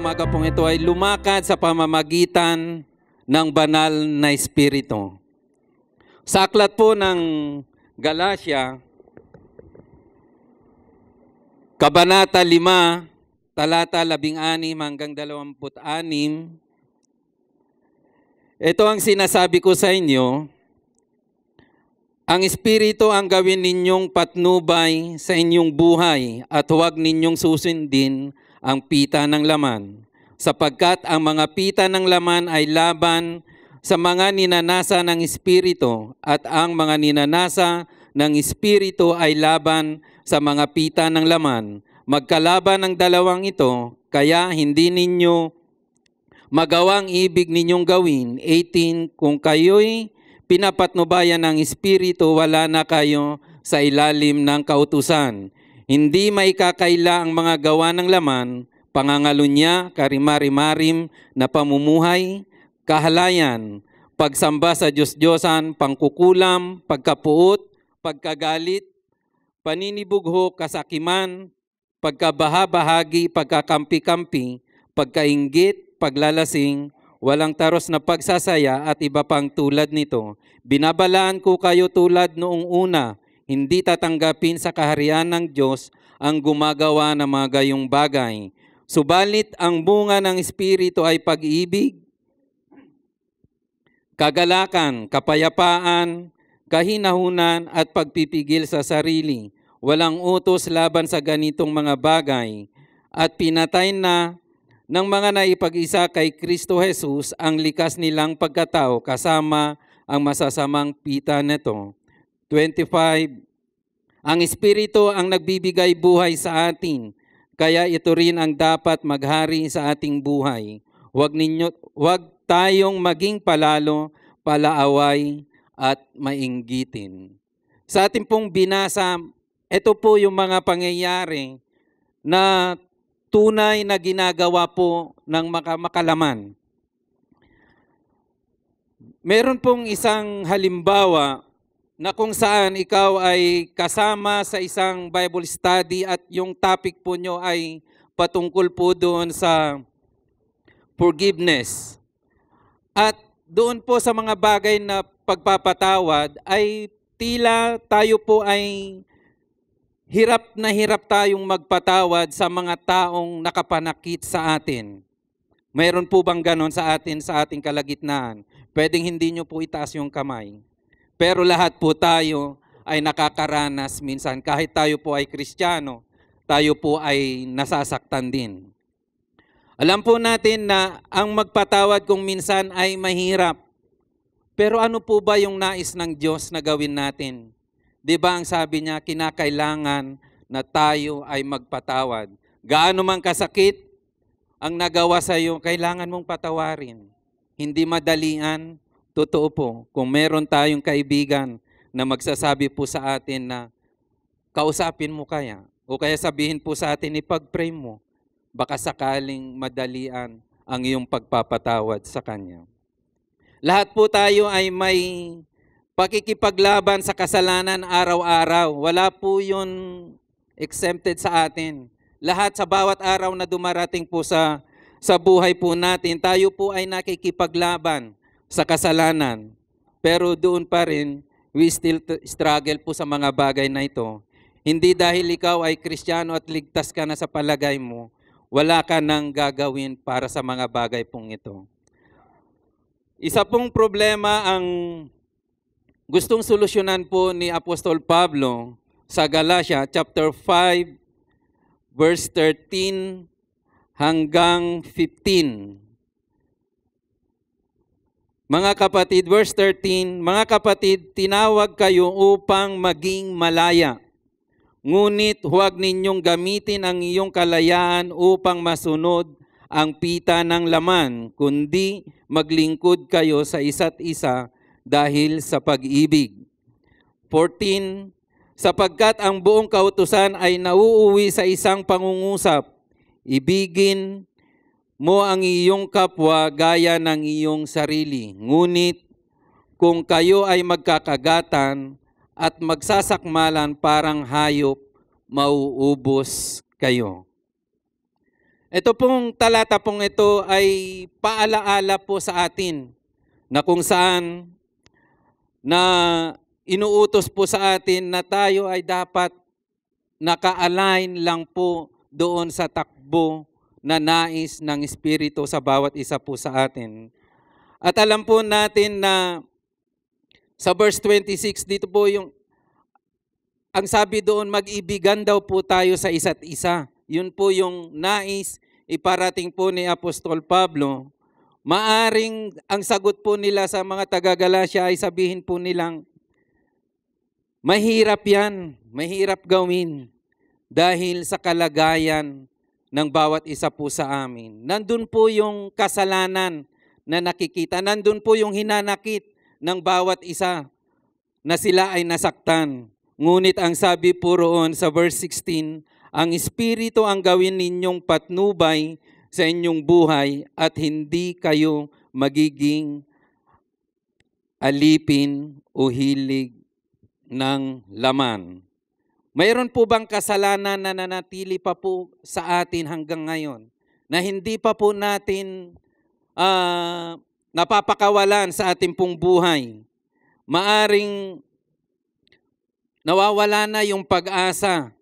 umaga pong ito ay lumakad sa pamamagitan ng banal na Espiritu. Sa aklat po ng Galatia, Kabanata 5, talata 16 hanggang 26, ito ang sinasabi ko sa inyo, ang Espiritu ang gawin ninyong patnubay sa inyong buhay at huwag ninyong susundin ang pita ng laman, sapagkat ang mga pita ng laman ay laban sa mga ninanasa ng Espiritu at ang mga ninanasa ng Espiritu ay laban sa mga pita ng laman. Magkalaban ang dalawang ito, kaya hindi ninyo magawang ibig ninyong gawin. 18. Kung kayo'y pinapatnubayan ng Espiritu, wala na kayo sa ilalim ng kautusan. Hindi may ang mga gawa ng laman, pangangalo pangangalunya, karimarimarim na pamumuhay, kahalayan, pagsamba sa Diyos-Diyosan, pangkukulam, pagkapuot, pagkagalit, paninibugho, kasakiman, pagkabahabahagi, pagkakampi-kampi, pagkainggit, paglalasing, walang taros na pagsasaya at iba pang tulad nito. Binabalaan ko kayo tulad noong una hindi tatanggapin sa kaharian ng Diyos ang gumagawa ng mga gayong bagay. Subalit ang bunga ng Espiritu ay pag-ibig, kagalakan, kapayapaan, kahinahunan at pagpipigil sa sarili. Walang utos laban sa ganitong mga bagay. At pinatay na ng mga naipag-isa kay Kristo Jesus ang likas nilang pagkatao kasama ang masasamang pita nito. 25 ang Espiritu ang nagbibigay buhay sa atin, kaya ito rin ang dapat maghari sa ating buhay. Huwag, ninyo, huwag tayong maging palalo, palaaway at mainggitin. Sa ating pong binasa, ito po yung mga pangyayari na tunay na ginagawa po ng makalaman. Meron pong isang halimbawa na kung saan ikaw ay kasama sa isang Bible study at yung topic po nyo ay patungkol po doon sa forgiveness. At doon po sa mga bagay na pagpapatawad ay tila tayo po ay hirap na hirap tayong magpatawad sa mga taong nakapanakit sa atin. Mayroon po bang ganon sa atin, sa ating kalagitnaan? Pwedeng hindi nyo po itaas yung kamay. Pero lahat po tayo ay nakakaranas minsan. Kahit tayo po ay kristyano, tayo po ay nasasaktan din. Alam po natin na ang magpatawad kung minsan ay mahirap. Pero ano po ba yung nais ng Diyos na gawin natin? Di ba ang sabi niya, kinakailangan na tayo ay magpatawad. Gaano man kasakit ang nagawa sa iyo, kailangan mong patawarin. Hindi madalian, Totoo po, kung meron tayong kaibigan na magsasabi po sa atin na kausapin mo kaya, o kaya sabihin po sa atin, ipag-pray mo, baka sakaling madalian ang iyong pagpapatawad sa Kanya. Lahat po tayo ay may pakikipaglaban sa kasalanan araw-araw. Wala po yun exempted sa atin. Lahat sa bawat araw na dumarating po sa, sa buhay po natin, tayo po ay nakikipaglaban sa kasalanan. Pero doon pa rin, we still struggle po sa mga bagay na ito. Hindi dahil ikaw ay kristyano at ligtas ka na sa palagay mo, wala ka nang gagawin para sa mga bagay pong ito. Isa pong problema ang gustong solusyonan po ni Apostol Pablo sa Galatia chapter 5 verse 13 hanggang 15. Mga kapatid, verse 13, Mga kapatid, tinawag kayo upang maging malaya. Ngunit huwag ninyong gamitin ang iyong kalayaan upang masunod ang pita ng laman, kundi maglingkod kayo sa isa't isa dahil sa pag-ibig. 14. Sapagkat ang buong kautusan ay nauuwi sa isang pangungusap, ibigin, mo ang iyong kapwa gaya ng iyong sarili. Ngunit kung kayo ay magkakagatan at magsasakmalan parang hayop, mauubos kayo. Ito pong talata pong ito ay paalaala po sa atin na kung saan na inuutos po sa atin na tayo ay dapat naka-align lang po doon sa takbo na nais ng Espiritu sa bawat isa po sa atin. At alam po natin na sa verse 26, dito po yung, ang sabi doon, mag-ibigan daw po tayo sa isa't isa. Yun po yung nais iparating po ni Apostol Pablo. Maaring ang sagot po nila sa mga taga-Galatia ay sabihin po nilang, mahirap yan, mahirap gawin dahil sa kalagayan ng bawat isa po sa amin. Nandun po yung kasalanan na nakikita. Nandun po yung hinanakit ng bawat isa na sila ay nasaktan. Ngunit ang sabi po roon sa verse 16, ang Espiritu ang gawin ninyong patnubay sa inyong buhay at hindi kayo magiging alipin o hilig ng laman. Mayroon po bang kasalanan na nanatili pa po sa atin hanggang ngayon na hindi pa po natin uh, napapakawalan sa ating pong buhay? Maaring nawawala na yung pag-asa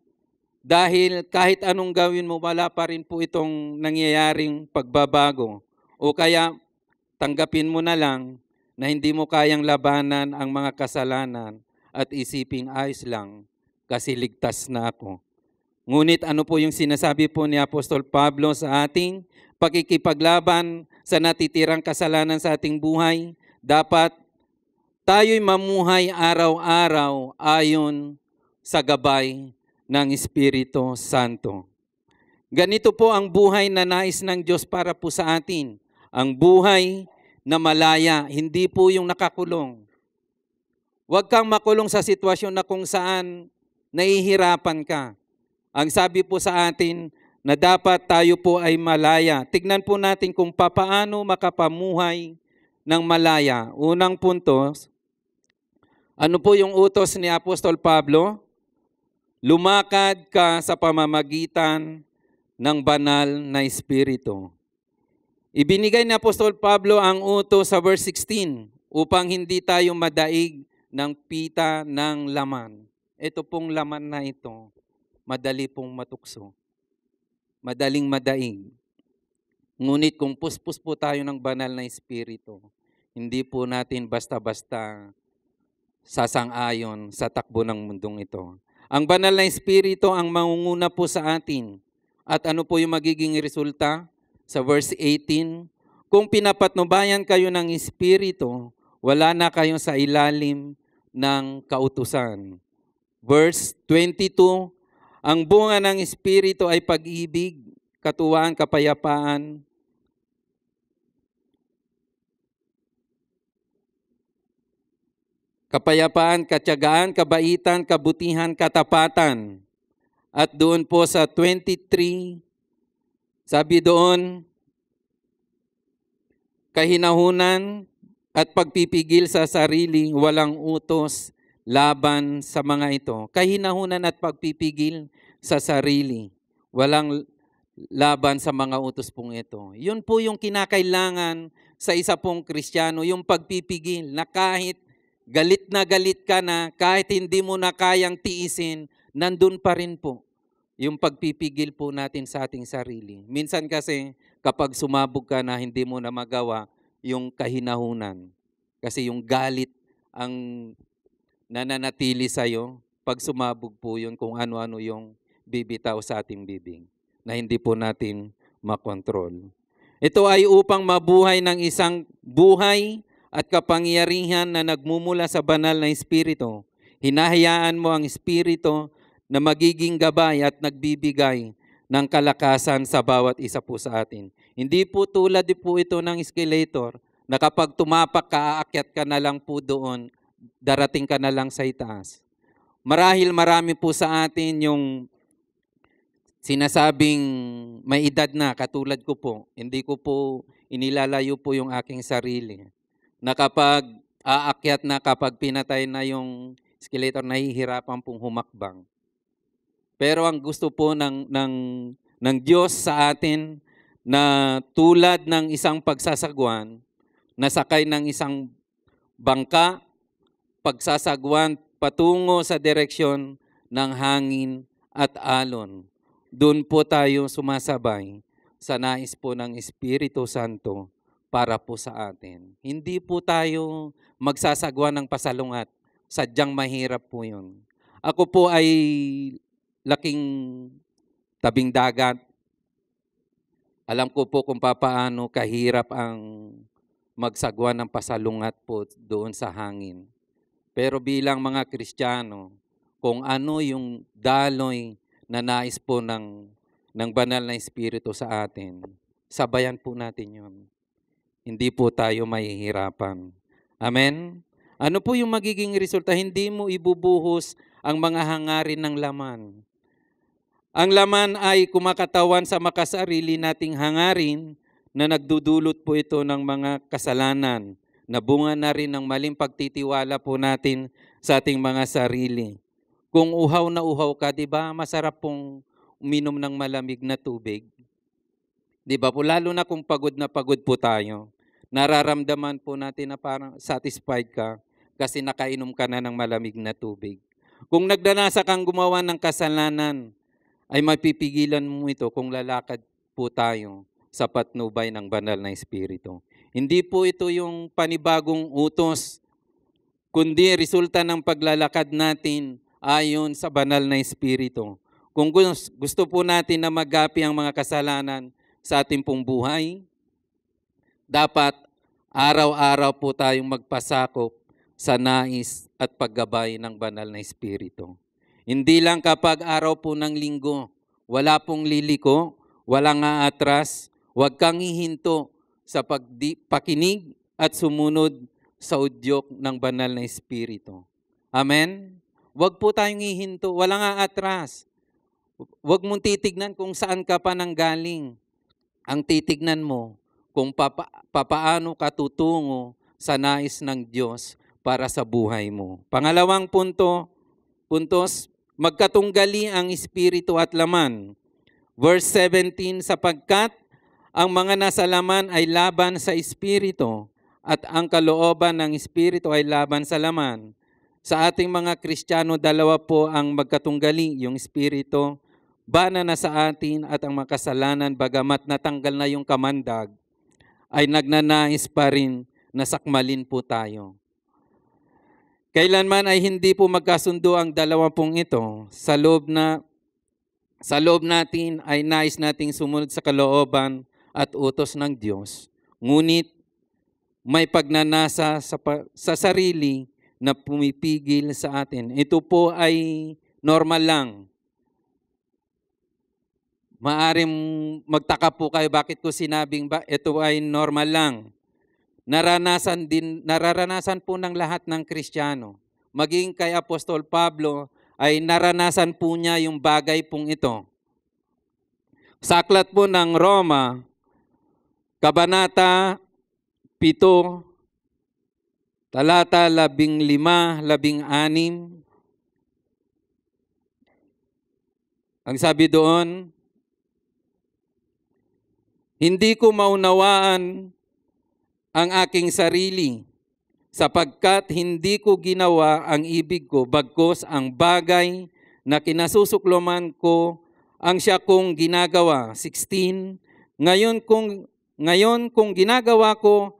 dahil kahit anong gawin mo, wala pa rin po itong nangyayaring pagbabago. O kaya tanggapin mo na lang na hindi mo kayang labanan ang mga kasalanan at isiping ayos lang kasi ligtas na ako. Ngunit ano po yung sinasabi po ni Apostol Pablo sa ating pakikipaglaban sa natitirang kasalanan sa ating buhay? Dapat tayo'y mamuhay araw-araw ayon sa gabay ng Espiritu Santo. Ganito po ang buhay na nais ng Diyos para po sa atin. Ang buhay na malaya, hindi po yung nakakulong. Huwag kang makulong sa sitwasyon na kung saan nahihirapan ka. Ang sabi po sa atin na dapat tayo po ay malaya. Tignan po natin kung papaano makapamuhay ng malaya. Unang punto, ano po yung utos ni Apostol Pablo? Lumakad ka sa pamamagitan ng banal na Espiritu. Ibinigay ni Apostol Pablo ang utos sa verse 16 upang hindi tayo madaig ng pita ng laman ito pong laman na ito, madali pong matukso, madaling madaing. Ngunit kung puspos po tayo ng banal na espiritu, hindi po natin basta-basta sasang-ayon sa takbo ng mundong ito. Ang banal na espiritu ang mangunguna po sa atin. At ano po yung magiging resulta? Sa verse 18, Kung pinapatnubayan kayo ng espiritu, wala na kayo sa ilalim ng kautusan. Verse 22, Ang bunga ng Espiritu ay pag-ibig, katuwaan, kapayapaan, kapayapaan, katyagaan, kabaitan, kabutihan, katapatan. At doon po sa 23, sabi doon, kahinahunan at pagpipigil sa sarili, walang utos laban sa mga ito, kahinahunan at pagpipigil sa sarili. Walang laban sa mga utos pong ito. Yun po yung kinakailangan sa isa pong Kristiyano, yung pagpipigil na kahit galit na galit ka na, kahit hindi mo na kayang tiisin, nandun pa rin po yung pagpipigil po natin sa ating sarili. Minsan kasi kapag sumabog ka na hindi mo na magawa yung kahinahunan. Kasi yung galit ang nananatili sa'yo pag sumabog po yun kung ano-ano yung bibitaw sa ating bibig na hindi po natin makontrol. Ito ay upang mabuhay ng isang buhay at kapangyarihan na nagmumula sa banal na Espiritu. Hinahayaan mo ang Espiritu na magiging gabay at nagbibigay ng kalakasan sa bawat isa po sa atin. Hindi po tulad po ito ng escalator na kapag tumapak ka, aakyat ka na lang po doon darating ka na lang sa itaas. Marahil marami po sa atin yung sinasabing may edad na, katulad ko po, hindi ko po inilalayo po yung aking sarili. Na kapag aakyat na, kapag pinatay na yung skeleton, nahihirapan pong humakbang. Pero ang gusto po ng, ng, ng Diyos sa atin na tulad ng isang pagsasagwan, nasakay ng isang bangka pagsasagwan patungo sa direksyon ng hangin at alon. Doon po tayo sumasabay sa nais po ng Espiritu Santo para po sa atin. Hindi po tayo magsasagwa ng pasalungat. Sadyang mahirap po yun. Ako po ay laking tabing dagat. Alam ko po kung papaano kahirap ang magsagwa ng pasalungat po doon sa hangin. Pero bilang mga Kristiyano, kung ano yung daloy na nais po ng, ng banal na Espiritu sa atin, sabayan po natin yun. Hindi po tayo mahihirapan. Amen? Ano po yung magiging resulta? Hindi mo ibubuhos ang mga hangarin ng laman. Ang laman ay kumakatawan sa makasarili nating hangarin na nagdudulot po ito ng mga kasalanan nabunga na rin ng maling pagtitiwala po natin sa ating mga sarili. Kung uhaw na uhaw ka, di ba masarap pong uminom ng malamig na tubig? Di ba po, lalo na kung pagod na pagod po tayo, nararamdaman po natin na parang satisfied ka kasi nakainom ka na ng malamig na tubig. Kung nagdanasa kang gumawa ng kasalanan, ay mapipigilan mo ito kung lalakad po tayo sa patnubay ng banal na Espiritu. Hindi po ito yung panibagong utos, kundi resulta ng paglalakad natin ayon sa banal na Espiritu. Kung gusto po natin na magapi ang mga kasalanan sa ating pong buhay, dapat araw-araw po tayong magpasakop sa nais at paggabay ng banal na Espiritu. Hindi lang kapag araw po ng linggo, wala pong liliko, walang aatras, Huwag kang hihinto sa pagpakinig at sumunod sa udyok ng banal na Espiritu. Amen? Huwag po tayong hihinto. Wala nga atras. Huwag mong titignan kung saan ka pa nang galing. Ang titignan mo kung papa, papaano ka tutungo sa nais ng Diyos para sa buhay mo. Pangalawang punto, puntos, magkatunggali ang espiritu at laman. Verse 17, sapagkat ang mga nasa laman ay laban sa espiritu at ang kalooban ng espiritu ay laban sa laman. Sa ating mga Kristiyano, dalawa po ang magkatunggali, yung espiritu bana na sa atin at ang makasalanan bagamat natanggal na yung kamandag ay nagnanais pa rin na sakmalin po tayo. Kailanman ay hindi po magkasundo ang dalawa pong ito. Sa loob na sa loob natin ay nais nating sumunod sa kalooban at utos ng Diyos, ngunit may pagnanasa sa, sa sarili na pumipigil sa atin. Ito po ay normal lang. Maaring magtaka po kayo bakit ko sinabing ba ito ay normal lang. Naranasan din nararanasan po ng lahat ng Kristiyano. Maging kay Apostol Pablo ay naranasan po niya yung bagay pong ito. Sa aklat po ng Roma, Kabanata 7, talata 15, 16. Ang sabi doon, Hindi ko maunawaan ang aking sarili sapagkat hindi ko ginawa ang ibig ko bagkos ang bagay na kinasusukloman ko ang siya kong ginagawa. 16. Ngayon kung ngayon kung ginagawa ko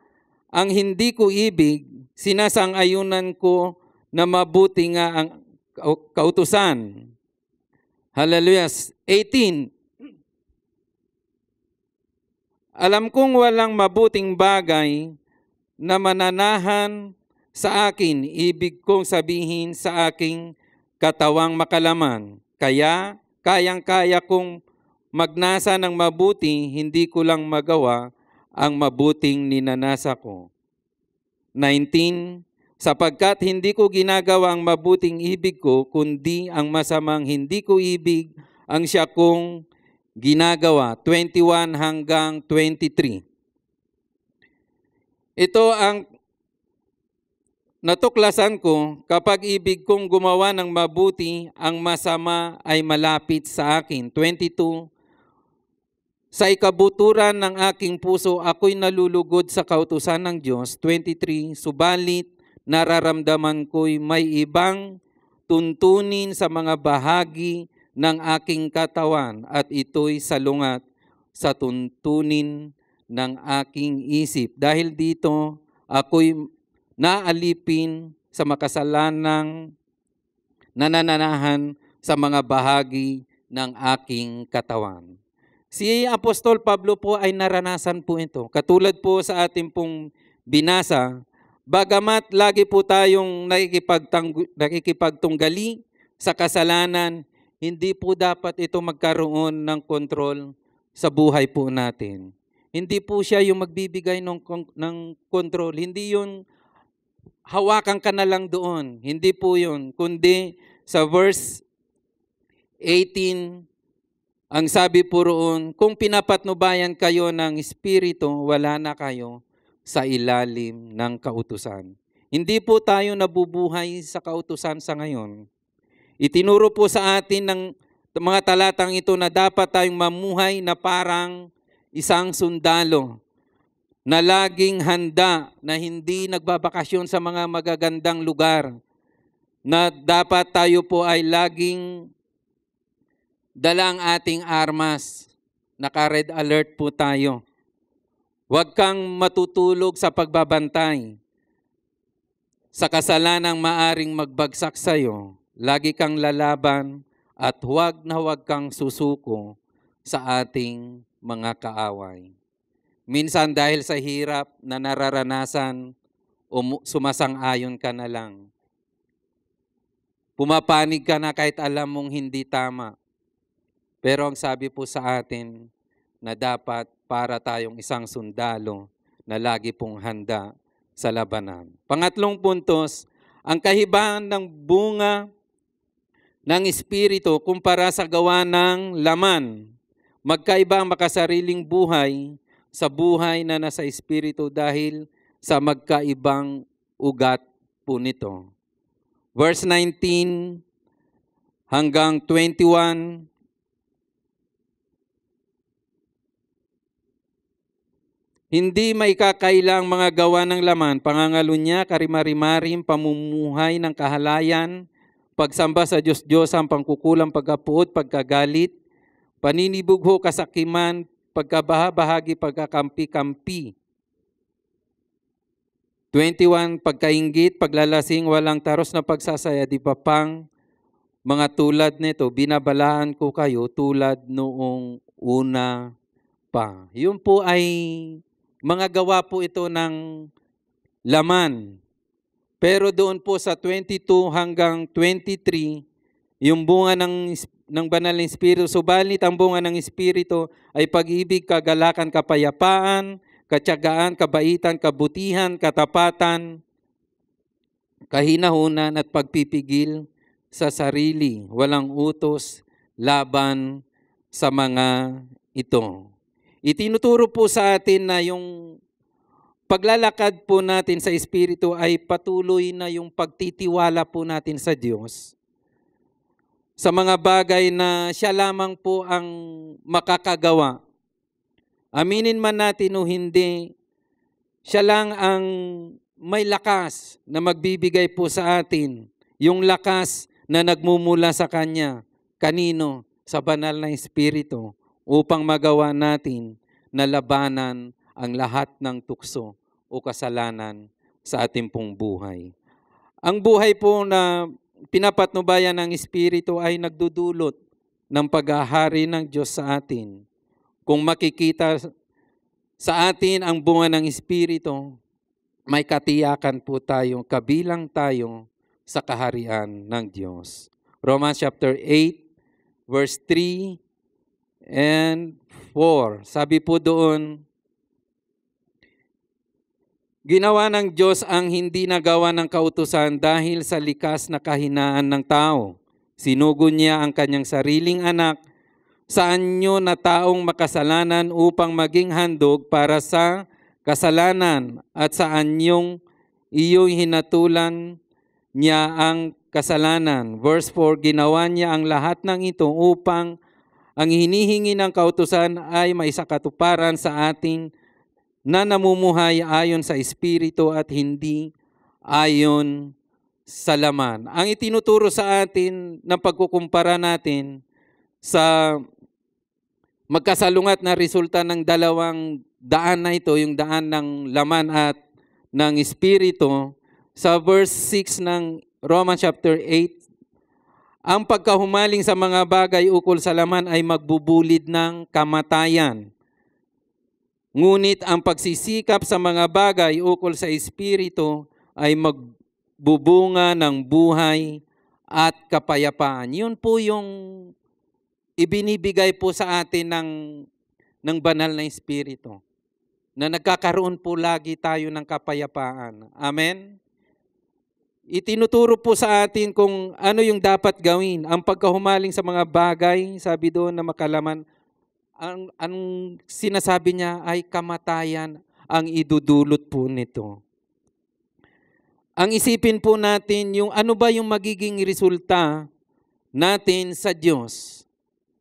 ang hindi ko ibig, sinasang-ayunan ko na mabuti nga ang kautusan. Hallelujah. 18. Alam kong walang mabuting bagay na mananahan sa akin, ibig kong sabihin sa aking katawang makalaman. Kaya, kayang-kaya kong magnasa ng mabuti, hindi ko lang magawa ang mabuting ninanasa ko. 19. Sapagkat hindi ko ginagawa ang mabuting ibig ko, kundi ang masamang hindi ko ibig, ang siya kong ginagawa. 21 hanggang 23. Ito ang Natuklasan ko, kapag ibig kong gumawa ng mabuti, ang masama ay malapit sa akin. 22 sa ikabuturan ng aking puso, ako'y nalulugod sa kautusan ng Diyos. 23. Subalit, nararamdaman ko'y may ibang tuntunin sa mga bahagi ng aking katawan at ito'y salungat sa tuntunin ng aking isip. Dahil dito, ako'y naalipin sa makasalanang nananahan sa mga bahagi ng aking katawan. Si Apostol Pablo po ay naranasan po ito. Katulad po sa ating pong binasa, bagamat lagi po tayong nakikipagtunggali sa kasalanan, hindi po dapat ito magkaroon ng kontrol sa buhay po natin. Hindi po siya yung magbibigay ng, ng kontrol. Hindi yung hawakan ka na lang doon. Hindi po yun. Kundi sa verse 18 ang sabi po roon, kung pinapatnubayan kayo ng Espiritu, wala na kayo sa ilalim ng kautusan. Hindi po tayo nabubuhay sa kautusan sa ngayon. Itinuro po sa atin ng mga talatang ito na dapat tayong mamuhay na parang isang sundalo na laging handa, na hindi nagbabakasyon sa mga magagandang lugar, na dapat tayo po ay laging dala ang ating armas. Naka-red alert po tayo. Huwag kang matutulog sa pagbabantay. Sa kasalanang maaring magbagsak sa iyo, lagi kang lalaban at huwag na huwag kang susuko sa ating mga kaaway. Minsan dahil sa hirap na nararanasan, um, sumasang-ayon ka na lang. Pumapanig ka na kahit alam mong hindi tama. Pero ang sabi po sa atin na dapat para tayong isang sundalo na lagi pong handa sa labanan. Pangatlong puntos, ang kahibahan ng bunga ng Espiritu kumpara sa gawa ng laman. Magkaiba ang makasariling buhay sa buhay na nasa Espiritu dahil sa magkaibang ugat po nito. Verse 19 hanggang 21, Hindi may kakailang mga gawa ng laman, pangangalo pangangalunya, karimarimarim, pamumuhay ng kahalayan, pagsamba sa Diyos Diyos ang pangkukulang pagkapuot, pagkagalit, paninibugho, kasakiman, pagkabahabahagi, pagkakampi-kampi. 21. Pagkaingit, paglalasing, walang taros na pagsasaya, di pa pang mga tulad nito, binabalaan ko kayo tulad noong una pa. Yun po ay mga gawa po ito ng laman. Pero doon po sa 22 hanggang 23, yung bunga ng, ng banal na Espiritu, subalit ang bunga ng Espiritu ay pag-ibig, kagalakan, kapayapaan, katsagaan, kabaitan, kabutihan, katapatan, kahinahunan at pagpipigil sa sarili, walang utos, laban sa mga ito. Itinuturo po sa atin na yung paglalakad po natin sa Espiritu ay patuloy na yung pagtitiwala po natin sa Diyos sa mga bagay na siya lamang po ang makakagawa. Aminin man natin o hindi, siya lang ang may lakas na magbibigay po sa atin, yung lakas na nagmumula sa Kanya. Kanino? Sa banal na Espiritu upang magawa natin na labanan ang lahat ng tukso o kasalanan sa ating pong buhay. Ang buhay po na pinapatnubayan ng Espiritu ay nagdudulot ng paghahari ng Diyos sa atin. Kung makikita sa atin ang bunga ng Espiritu, may katiyakan po tayo, kabilang tayo sa kaharian ng Diyos. Romans chapter 8, verse 3 and 4. Sabi po doon, Ginawa ng Diyos ang hindi nagawa ng kautusan dahil sa likas na kahinaan ng tao. Sinugo niya ang kanyang sariling anak sa anyo na taong makasalanan upang maging handog para sa kasalanan at sa anyong iyong hinatulan niya ang kasalanan. Verse 4, ginawa niya ang lahat ng ito upang ang hinihingi ng kautusan ay may sakatuparan sa ating na namumuhay ayon sa Espiritu at hindi ayon sa laman. Ang itinuturo sa atin ng pagkukumpara natin sa magkasalungat na resulta ng dalawang daan na ito, yung daan ng laman at ng Espiritu, sa verse 6 ng Romans chapter 8, ang pagkahumaling sa mga bagay ukol sa laman ay magbubulid ng kamatayan. Ngunit ang pagsisikap sa mga bagay ukol sa Espiritu ay magbubunga ng buhay at kapayapaan. Yun po yung ibinibigay po sa atin ng, ng banal na Espiritu na nagkakaroon po lagi tayo ng kapayapaan. Amen? itinuturo po sa atin kung ano yung dapat gawin. Ang pagkahumaling sa mga bagay, sabi doon na makalaman, ang, ang sinasabi niya ay kamatayan ang idudulot po nito. Ang isipin po natin yung ano ba yung magiging resulta natin sa Diyos.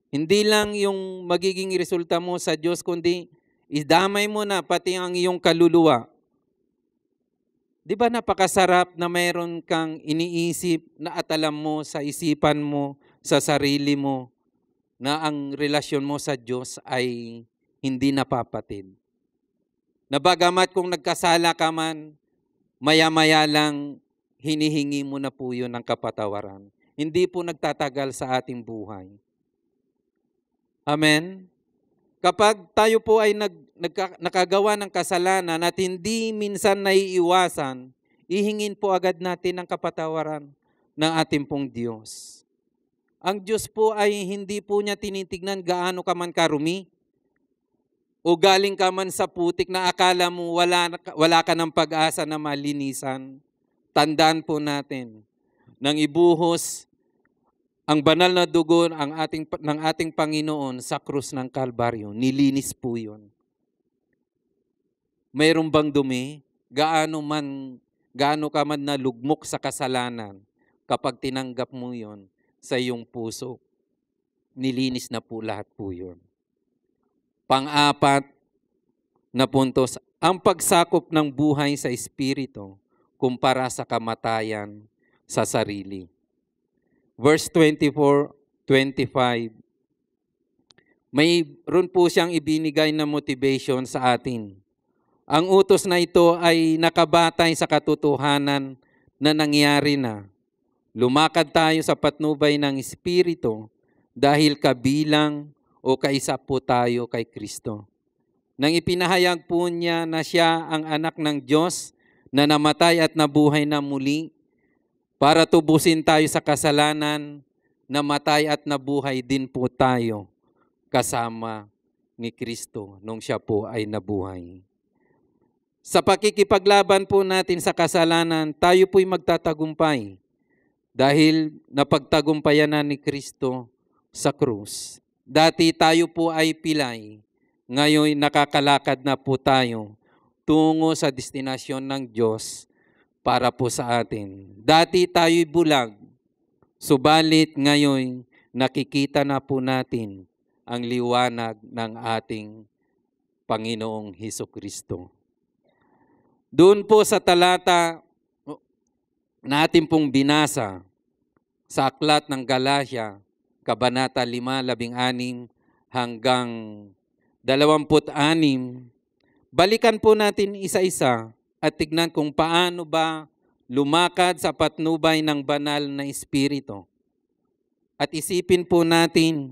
Hindi lang yung magiging resulta mo sa Diyos, kundi idamay mo na pati ang iyong kaluluwa. Di ba napakasarap na mayroon kang iniisip na atalam mo sa isipan mo, sa sarili mo, na ang relasyon mo sa Diyos ay hindi napapatid. Na bagamat kung nagkasala ka man, maya-maya lang hinihingi mo na po yun ng kapatawaran. Hindi po nagtatagal sa ating buhay. Amen? Kapag tayo po ay nag nagka, nakagawa ng kasalanan at hindi minsan naiiwasan, ihingin po agad natin ang kapatawaran ng ating pong Diyos. Ang Diyos po ay hindi po niya tinitignan gaano ka man karumi o galing ka man sa putik na akala mo wala, wala ka ng pag-asa na malinisan. Tandaan po natin, nang ibuhos ang banal na dugo ang ating, ng ating Panginoon sa krus ng Kalbaryo. Nilinis po yun. Mayroon bang dumi? Gaano man gaano ka man nalugmok sa kasalanan kapag tinanggap mo 'yon sa iyong puso. Nilinis na po lahat po 'yon. Pang-apat na puntos, ang pagsakop ng buhay sa espiritu kumpara sa kamatayan sa sarili. Verse 24, 25. Mayroon po siyang ibinigay na motivation sa atin ang utos na ito ay nakabatay sa katotohanan na nangyari na. Lumakad tayo sa patnubay ng Espiritu dahil kabilang o kaisa po tayo kay Kristo. Nang ipinahayag po niya na siya ang anak ng Diyos na namatay at nabuhay na muli para tubusin tayo sa kasalanan, namatay at nabuhay din po tayo kasama ni Kristo nung siya po ay nabuhay. Sa pakikipaglaban po natin sa kasalanan, tayo po'y magtatagumpay dahil napagtagumpayan na ni Kristo sa krus. Dati tayo po ay pilay, ngayon nakakalakad na po tayo tungo sa destinasyon ng Diyos para po sa atin. Dati tayo'y bulag, subalit ngayon nakikita na po natin ang liwanag ng ating Panginoong Heso Kristo. Doon po sa talata na pong binasa sa aklat ng Galatia, Kabanata 5, 16 hanggang 26, balikan po natin isa-isa at tignan kung paano ba lumakad sa patnubay ng banal na Espiritu. At isipin po natin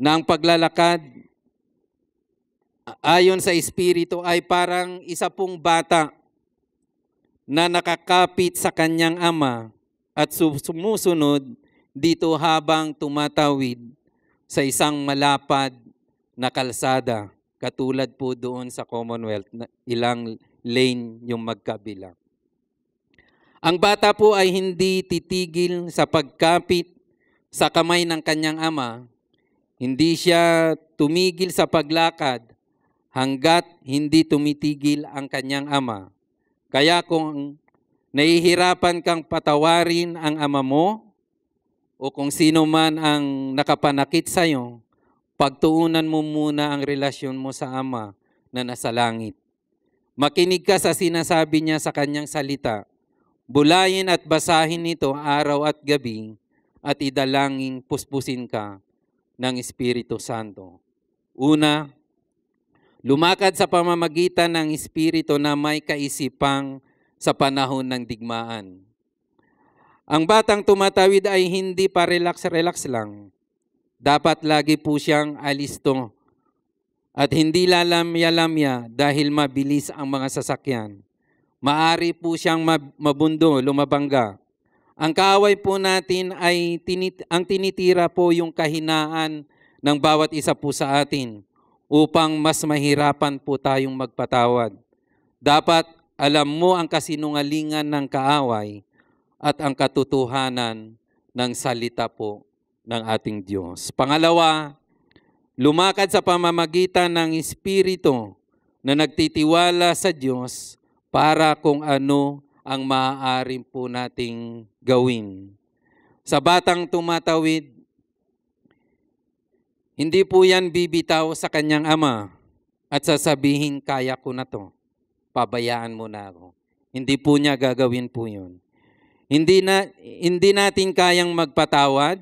na ang paglalakad ayon sa Espiritu ay parang isa pong bata na nakakapit sa kanyang ama at sumusunod dito habang tumatawid sa isang malapad na kalsada. Katulad po doon sa Commonwealth, ilang lane yung magkabilang. Ang bata po ay hindi titigil sa pagkapit sa kamay ng kanyang ama. Hindi siya tumigil sa paglakad hanggat hindi tumitigil ang kanyang ama. Kaya kung nahihirapan kang patawarin ang ama mo o kung sino man ang nakapanakit sa iyo, pagtuunan mo muna ang relasyon mo sa ama na nasa langit. Makinig ka sa sinasabi niya sa kanyang salita. Bulayin at basahin ito araw at gabi at idalangin puspusin ka ng Espiritu Santo. Una, Lumakad sa pamamagitan ng Espiritu na may kaisipang sa panahon ng digmaan. Ang batang tumatawid ay hindi pa relax-relax lang. Dapat lagi po siyang alisto at hindi lalamya-lamya dahil mabilis ang mga sasakyan. Maari po siyang mabundo, lumabangga. Ang kaaway po natin ay tinit- ang tinitira po yung kahinaan ng bawat isa po sa atin upang mas mahirapan po tayong magpatawad. Dapat alam mo ang kasinungalingan ng kaaway at ang katotohanan ng salita po ng ating Diyos. Pangalawa, lumakad sa pamamagitan ng Espiritu na nagtitiwala sa Diyos para kung ano ang maaaring po nating gawin. Sa batang tumatawid, hindi po yan bibitaw sa kanyang ama at sasabihin, kaya ko na to. Pabayaan mo na ako. Hindi po niya gagawin po yun. Hindi, na, hindi natin kayang magpatawad.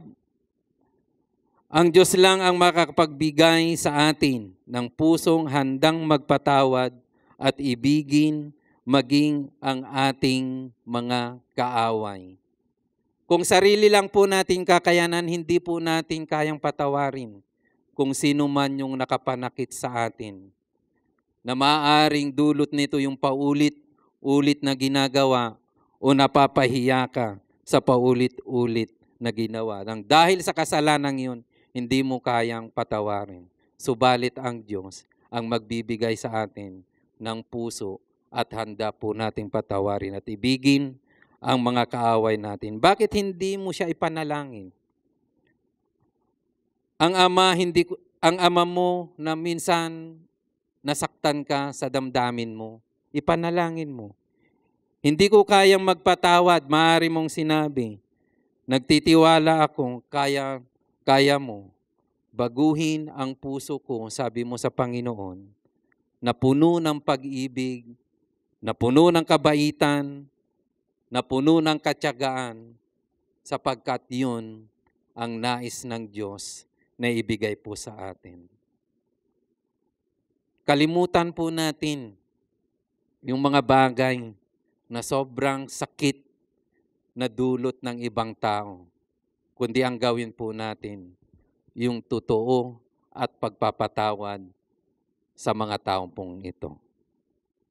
Ang Diyos lang ang makakapagbigay sa atin ng pusong handang magpatawad at ibigin maging ang ating mga kaaway. Kung sarili lang po natin kakayanan, hindi po natin kayang patawarin kung sino man yung nakapanakit sa atin. Na maaaring dulot nito yung paulit-ulit na ginagawa o napapahiya ka sa paulit-ulit na ginawa. Nang dahil sa kasalanan yun, hindi mo kayang patawarin. Subalit ang Diyos ang magbibigay sa atin ng puso at handa po nating patawarin at ibigin ang mga kaaway natin. Bakit hindi mo siya ipanalangin? Ang ama hindi ang ama mo na minsan nasaktan ka sa damdamin mo, ipanalangin mo. Hindi ko kayang magpatawad, maaari mong sinabi. Nagtitiwala ako, kaya, kaya mo. Baguhin ang puso ko, sabi mo sa Panginoon, na puno ng pag-ibig, na puno ng kabaitan, na puno ng katyagaan, sapagkat yun ang nais ng Diyos na ibigay po sa atin. Kalimutan po natin yung mga bagay na sobrang sakit na dulot ng ibang tao, kundi ang gawin po natin yung totoo at pagpapatawad sa mga taong pong ito.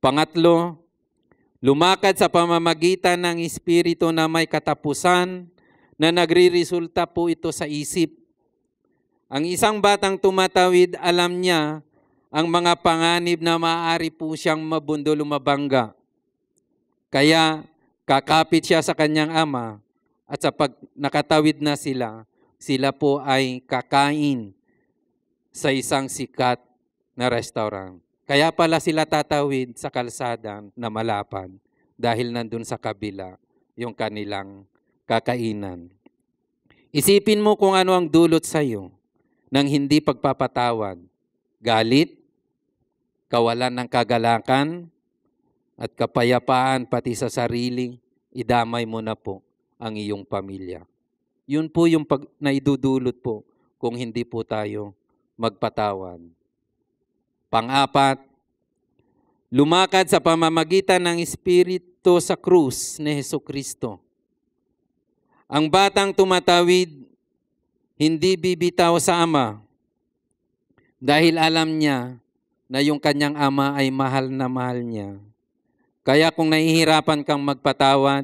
Pangatlo, lumakad sa pamamagitan ng Espiritu na may katapusan na nagriresulta po ito sa isip ang isang batang tumatawid, alam niya ang mga panganib na maaari po siyang mabundo lumabangga. Kaya kakapit siya sa kanyang ama at sa pag nakatawid na sila, sila po ay kakain sa isang sikat na restaurant. Kaya pala sila tatawid sa kalsada na malapad dahil nandun sa kabila yung kanilang kakainan. Isipin mo kung ano ang dulot sa iyo ng hindi pagpapatawad, galit, kawalan ng kagalakan, at kapayapaan pati sa sarili, idamay mo na po ang iyong pamilya. Yun po yung pag, naidudulot po kung hindi po tayo magpatawan. Pang-apat, lumakad sa pamamagitan ng Espiritu sa krus ni Heso Kristo. Ang batang tumatawid hindi bibitaw sa ama dahil alam niya na yung kanyang ama ay mahal na mahal niya. Kaya kung nahihirapan kang magpatawad,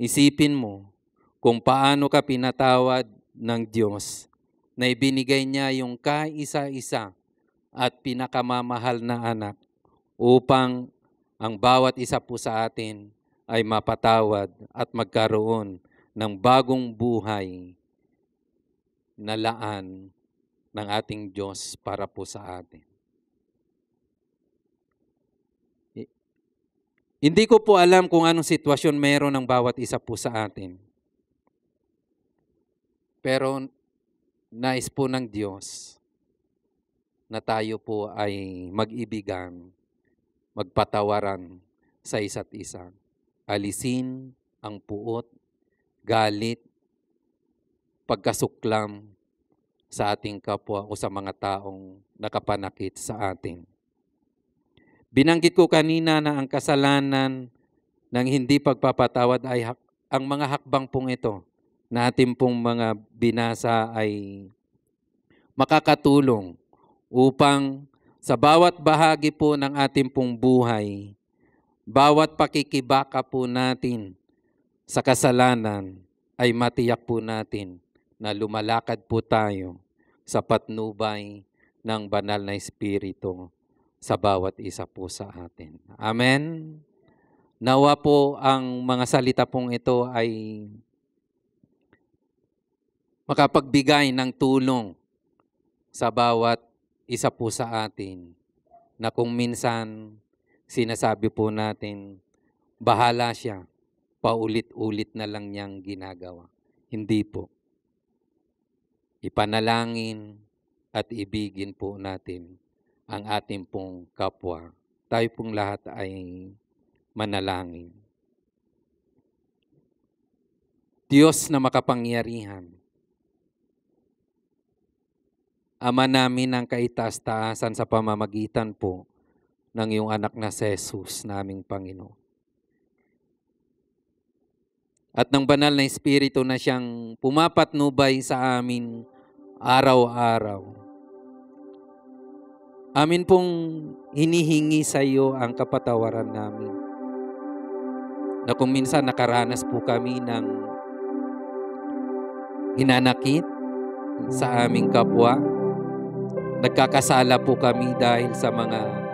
isipin mo kung paano ka pinatawad ng Diyos na ibinigay niya yung kaisa-isa at pinakamamahal na anak upang ang bawat isa po sa atin ay mapatawad at magkaroon ng bagong buhay na laan ng ating Diyos para po sa atin. Hindi ko po alam kung anong sitwasyon meron ng bawat isa po sa atin. Pero nais po ng Diyos na tayo po ay mag-ibigan, magpatawaran sa isa't isa. Alisin ang puot, galit, pagkasuklam sa ating kapwa o sa mga taong nakapanakit sa atin. Binanggit ko kanina na ang kasalanan ng hindi pagpapatawad ay hak, ang mga hakbang pong ito na ating pong mga binasa ay makakatulong upang sa bawat bahagi po ng ating pong buhay, bawat pakikibaka po natin sa kasalanan ay matiyak po natin na lumalakad po tayo sa patnubay ng banal na Espiritu sa bawat isa po sa atin. Amen? Nawa po ang mga salita pong ito ay makapagbigay ng tulong sa bawat isa po sa atin na kung minsan sinasabi po natin, bahala siya, paulit-ulit na lang niyang ginagawa. Hindi po ipanalangin at ibigin po natin ang ating pong kapwa. Tayo pong lahat ay manalangin. Diyos na makapangyarihan, Ama namin ang kaitaas-taasan sa pamamagitan po ng iyong anak na si Jesus naming Panginoon at ng banal na Espiritu na siyang pumapatnubay sa amin araw-araw. Amin pong hinihingi sa iyo ang kapatawaran namin. Na kung minsan nakaranas po kami ng inanakit sa aming kapwa, nagkakasala po kami dahil sa mga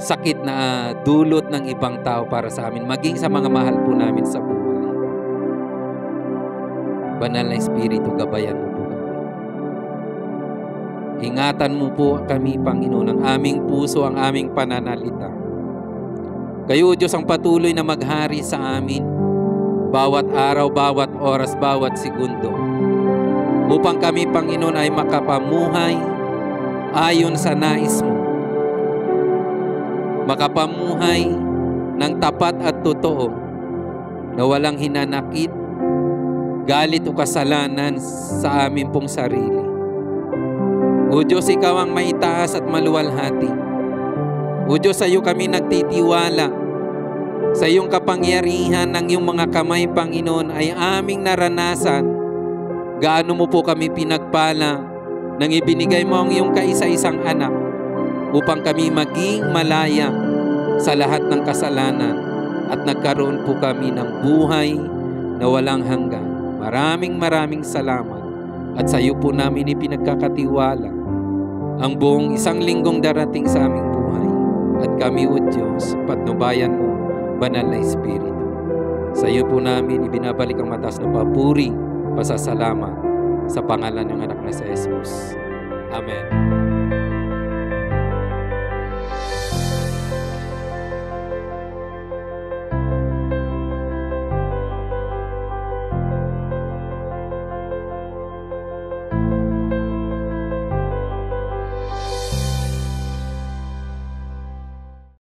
sakit na dulot ng ibang tao para sa amin, maging sa mga mahal po namin sa buhay. Banal na Espiritu, gabayan mo po kami. Ingatan mo po kami, Panginoon, ang aming puso, ang aming pananalita. Kayo, Diyos, ang patuloy na maghari sa amin, bawat araw, bawat oras, bawat segundo, upang kami, Panginoon, ay makapamuhay ayon sa nais mo makapamuhay ng tapat at totoo na walang hinanakit, galit o kasalanan sa amin pong sarili. O Diyos, Ikaw ang maitaas at maluwalhati. O Diyos, sa iyo kami nagtitiwala. Sa iyong kapangyarihan ng iyong mga kamay, Panginoon, ay aming naranasan gaano mo po kami pinagpala nang ibinigay mo ang iyong kaisa-isang anak upang kami maging malaya sa lahat ng kasalanan at nagkaroon po kami ng buhay na walang hanggan. Maraming maraming salamat at sa iyo po namin ipinagkakatiwala ang buong isang linggong darating sa aming buhay at kami o Diyos, patnubayan mo, banal na Espiritu. Sa iyo po namin ibinabalik ang mataas na papuri, pasasalamat sa pangalan ng anak na sa Jesus. Amen.